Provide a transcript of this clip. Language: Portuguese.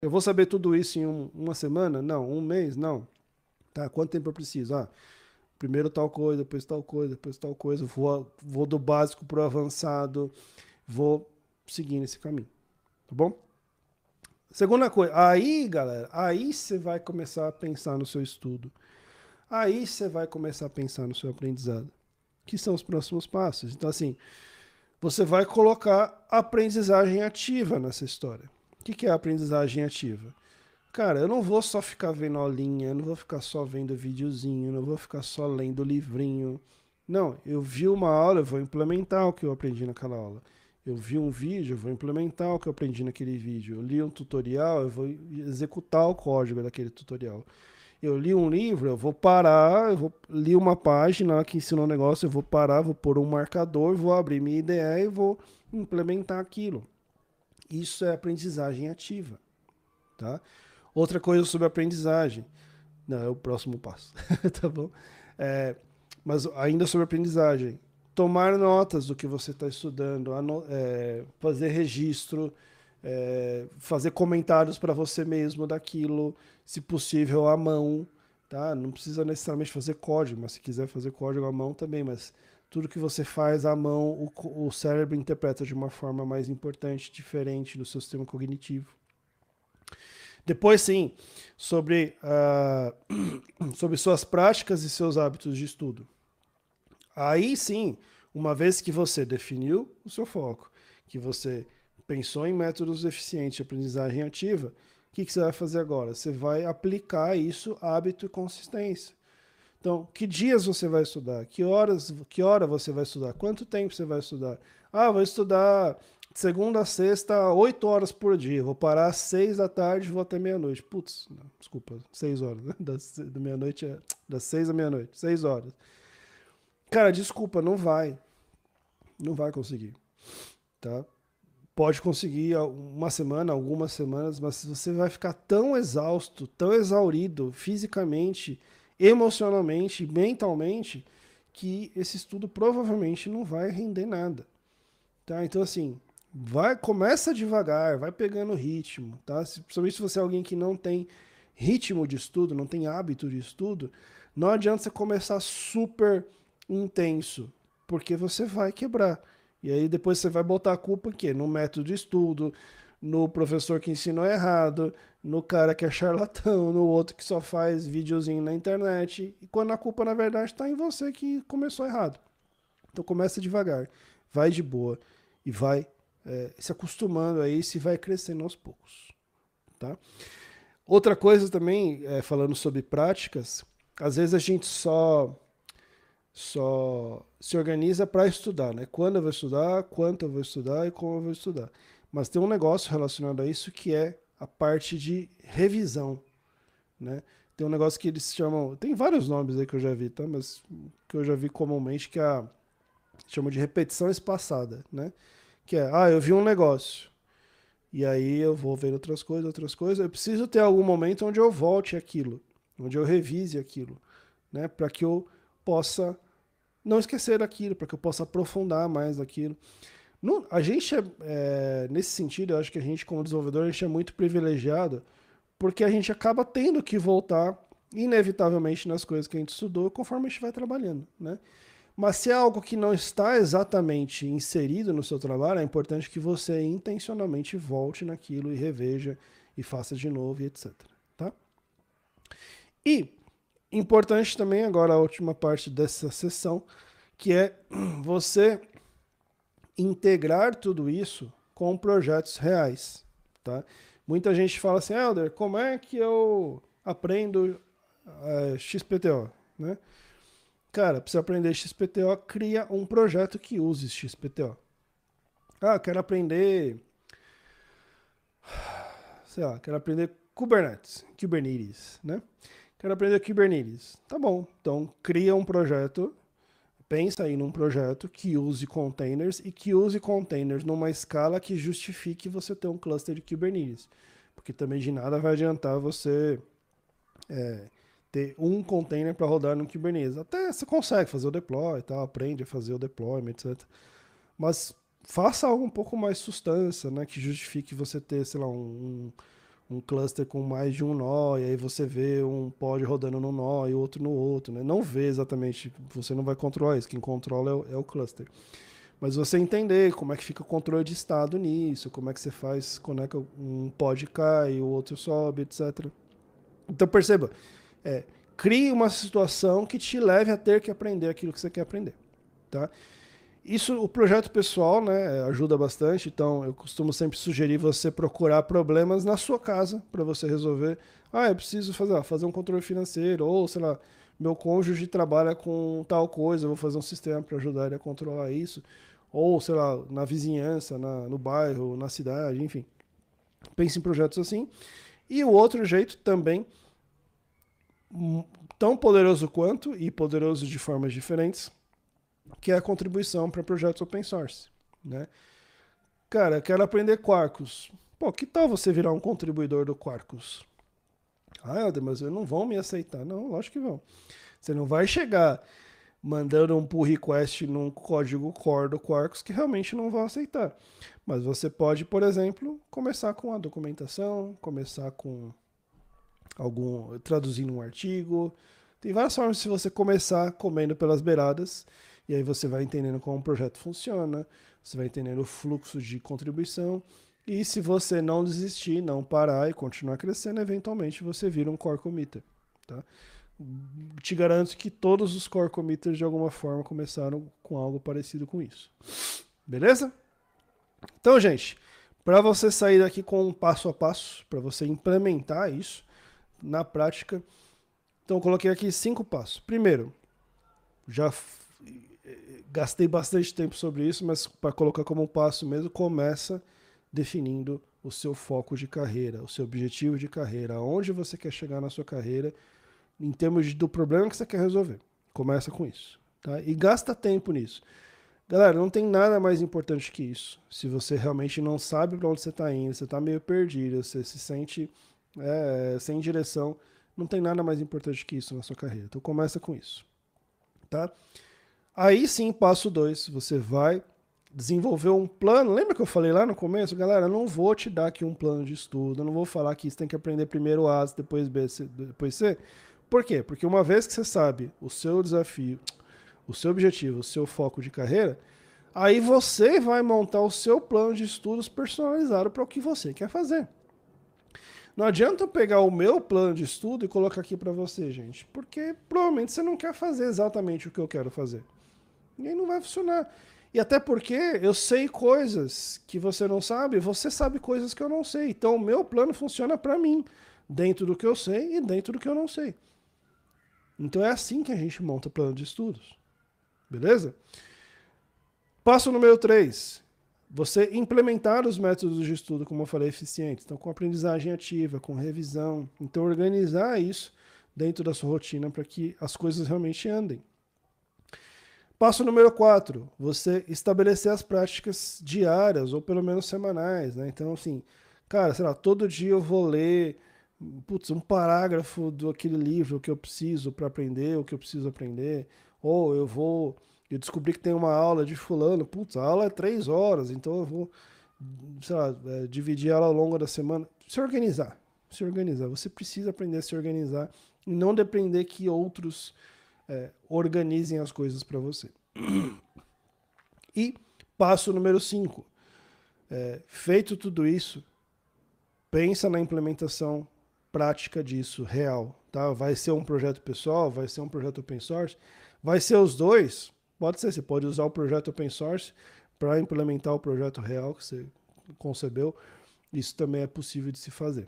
Eu vou saber tudo isso em um, uma semana? Não. Um mês? Não. Tá, quanto tempo eu preciso? Ah, primeiro tal coisa, depois tal coisa, depois tal coisa. Vou, vou do básico para o avançado. Vou seguindo esse caminho. Tá bom? Segunda coisa, aí, galera, aí você vai começar a pensar no seu estudo. Aí você vai começar a pensar no seu aprendizado. Que são os próximos passos. Então, assim, você vai colocar aprendizagem ativa nessa história que, que é a aprendizagem ativa? Cara, eu não vou só ficar vendo aulinha, eu não vou ficar só vendo videozinho, eu não vou ficar só lendo livrinho. Não, eu vi uma aula, eu vou implementar o que eu aprendi naquela aula. Eu vi um vídeo, eu vou implementar o que eu aprendi naquele vídeo. Eu li um tutorial, eu vou executar o código daquele tutorial. Eu li um livro, eu vou parar, eu vou li uma página que ensinou um negócio, eu vou parar, vou pôr um marcador, vou abrir minha ideia e vou implementar aquilo. Isso é aprendizagem ativa, tá? Outra coisa sobre aprendizagem. Não, é o próximo passo, tá bom? É, mas ainda sobre aprendizagem. Tomar notas do que você está estudando, é, fazer registro, é, fazer comentários para você mesmo daquilo, se possível à mão, tá? Não precisa necessariamente fazer código, mas se quiser fazer código à mão também, mas tudo que você faz à mão, o, o cérebro interpreta de uma forma mais importante, diferente do seu sistema cognitivo. Depois, sim, sobre, uh, sobre suas práticas e seus hábitos de estudo. Aí sim, uma vez que você definiu o seu foco, que você pensou em métodos eficientes de aprendizagem ativa, o que, que você vai fazer agora? Você vai aplicar isso hábito e consistência. Então, que dias você vai estudar? Que horas, que hora você vai estudar? Quanto tempo você vai estudar? Ah, vou estudar de segunda a sexta, 8 horas por dia. Vou parar às 6 da tarde, e vou até meia-noite. Putz, não, desculpa, 6 horas, né? Das, da meia-noite é, das 6 à meia-noite, 6 horas. Cara, desculpa, não vai. Não vai conseguir. Tá? Pode conseguir uma semana, algumas semanas, mas você vai ficar tão exausto, tão exaurido fisicamente emocionalmente, mentalmente, que esse estudo provavelmente não vai render nada. Tá? Então, assim, vai começa devagar, vai pegando ritmo, tá? Se, principalmente se você é alguém que não tem ritmo de estudo, não tem hábito de estudo, não adianta você começar super intenso, porque você vai quebrar. E aí depois você vai botar a culpa no método de estudo, no professor que ensinou errado, no cara que é charlatão, no outro que só faz videozinho na internet, e quando a culpa na verdade está em você que começou errado. Então começa devagar, vai de boa e vai é, se acostumando aí, se vai crescendo aos poucos, tá? Outra coisa também, é, falando sobre práticas, às vezes a gente só só se organiza para estudar, né? Quando eu vou estudar, quanto eu vou estudar e como eu vou estudar. Mas tem um negócio relacionado a isso que é a parte de revisão, né? Tem um negócio que eles chamam, tem vários nomes aí que eu já vi, tá? Mas que eu já vi comumente que é a chama de repetição espaçada, né? Que é, ah, eu vi um negócio. E aí eu vou ver outras coisas, outras coisas. Eu preciso ter algum momento onde eu volte aquilo, onde eu revise aquilo, né? Para que eu possa não esquecer daquilo, para que eu possa aprofundar mais aquilo a gente, é, é, nesse sentido, eu acho que a gente, como desenvolvedor, a gente é muito privilegiado, porque a gente acaba tendo que voltar, inevitavelmente, nas coisas que a gente estudou, conforme a gente vai trabalhando, né? Mas se é algo que não está exatamente inserido no seu trabalho, é importante que você intencionalmente volte naquilo e reveja e faça de novo e etc. Tá? E importante também agora a última parte dessa sessão, que é você integrar tudo isso com projetos reais, tá? Muita gente fala assim, Helder, como é que eu aprendo uh, eh, XPTO, né? Cara, precisa aprender XPTO, cria um projeto que use XPTO. Ah, quero aprender, sei lá, quero aprender Kubernetes, Kubernetes, né? Quero aprender Kubernetes. Tá bom, então cria um projeto pensa aí num projeto que use containers e que use containers numa escala que justifique você ter um cluster de Kubernetes. Porque também de nada vai adiantar você é, ter um container para rodar no Kubernetes. Até você consegue fazer o deploy e tal, aprende a fazer o deployment, etc. Mas faça algo um pouco mais sustância, né? Que justifique você ter, sei lá, um, um um cluster com mais de um nó, e aí você vê um pod rodando no nó e outro no outro, né? Não vê exatamente, você não vai controlar isso, quem controla é o, é o cluster. Mas você entender como é que fica o controle de estado nisso, como é que você faz, conecta é um pod cai, o outro sobe, etc. Então perceba, é, crie uma situação que te leve a ter que aprender aquilo que você quer aprender, tá? isso, o projeto pessoal, né, ajuda bastante. Então, eu costumo sempre sugerir você procurar problemas na sua casa para você resolver. Ah, eu preciso fazer, fazer um controle financeiro, ou sei lá, meu cônjuge trabalha com tal coisa, eu vou fazer um sistema para ajudar ele a controlar isso. Ou, sei lá, na vizinhança, na, no bairro, na cidade, enfim. Pense em projetos assim. E o outro jeito também, hum, tão poderoso quanto, e poderoso de formas diferentes, que é a contribuição para projetos open source, né? Cara, quero aprender Quarkus. Pô, que tal você virar um contribuidor do Quarkus? Ah, Helder, mas eles não vão me aceitar. Não, lógico que vão. Você não vai chegar mandando um pull request num código core do Quarkus que realmente não vão aceitar. Mas você pode, por exemplo, começar com a documentação, começar com algum traduzindo um artigo. Tem várias formas de você começar comendo pelas beiradas e aí você vai entendendo como o projeto funciona, você vai entendendo o fluxo de contribuição. E se você não desistir, não parar e continuar crescendo, eventualmente você vira um core committer. Tá? Te garanto que todos os core committers de alguma forma começaram com algo parecido com isso. Beleza? Então, gente, para você sair daqui com um passo a passo, para você implementar isso na prática, então eu coloquei aqui cinco passos. Primeiro, já gastei bastante tempo sobre isso, mas para colocar como um passo mesmo, começa definindo o seu foco de carreira, o seu objetivo de carreira, aonde você quer chegar na sua carreira, em termos de, do problema que você quer resolver. Começa com isso, tá? E gasta tempo nisso. Galera, não tem nada mais importante que isso. Se você realmente não sabe para onde você está indo, você está meio perdido, você se sente é, sem direção, não tem nada mais importante que isso na sua carreira. Então começa com isso, tá? Aí sim, passo dois, você vai desenvolver um plano. Lembra que eu falei lá no começo, galera? não vou te dar aqui um plano de estudo, não vou falar que você tem que aprender primeiro A, depois B, C, depois C. Por quê? Porque uma vez que você sabe o seu desafio, o seu objetivo, o seu foco de carreira, aí você vai montar o seu plano de estudos personalizado para o que você quer fazer. Não adianta eu pegar o meu plano de estudo e colocar aqui para você, gente, porque provavelmente você não quer fazer exatamente o que eu quero fazer. E aí não vai funcionar. E até porque eu sei coisas que você não sabe, você sabe coisas que eu não sei. Então o meu plano funciona para mim, dentro do que eu sei e dentro do que eu não sei. Então é assim que a gente monta plano de estudos. Beleza? Passo número 3. Você implementar os métodos de estudo, como eu falei, eficientes. Então, com aprendizagem ativa, com revisão. Então, organizar isso dentro da sua rotina para que as coisas realmente andem. Passo número 4, você estabelecer as práticas diárias ou pelo menos semanais, né? Então, assim, cara, sei lá, todo dia eu vou ler putz, um parágrafo do aquele livro que eu preciso para aprender, o que eu preciso aprender, ou eu vou eu descobri que tem uma aula de fulano, putz, a aula é três horas, então eu vou, sei lá, é, dividir ela ao longo da semana. Se organizar, se organizar. Você precisa aprender a se organizar e não depender que outros é, organizem as coisas para você. E passo número 5. É, feito tudo isso, pensa na implementação prática disso, real. Tá? Vai ser um projeto pessoal, vai ser um projeto open source, vai ser os dois. Pode ser, você pode usar o projeto open source para implementar o projeto real que você concebeu. Isso também é possível de se fazer.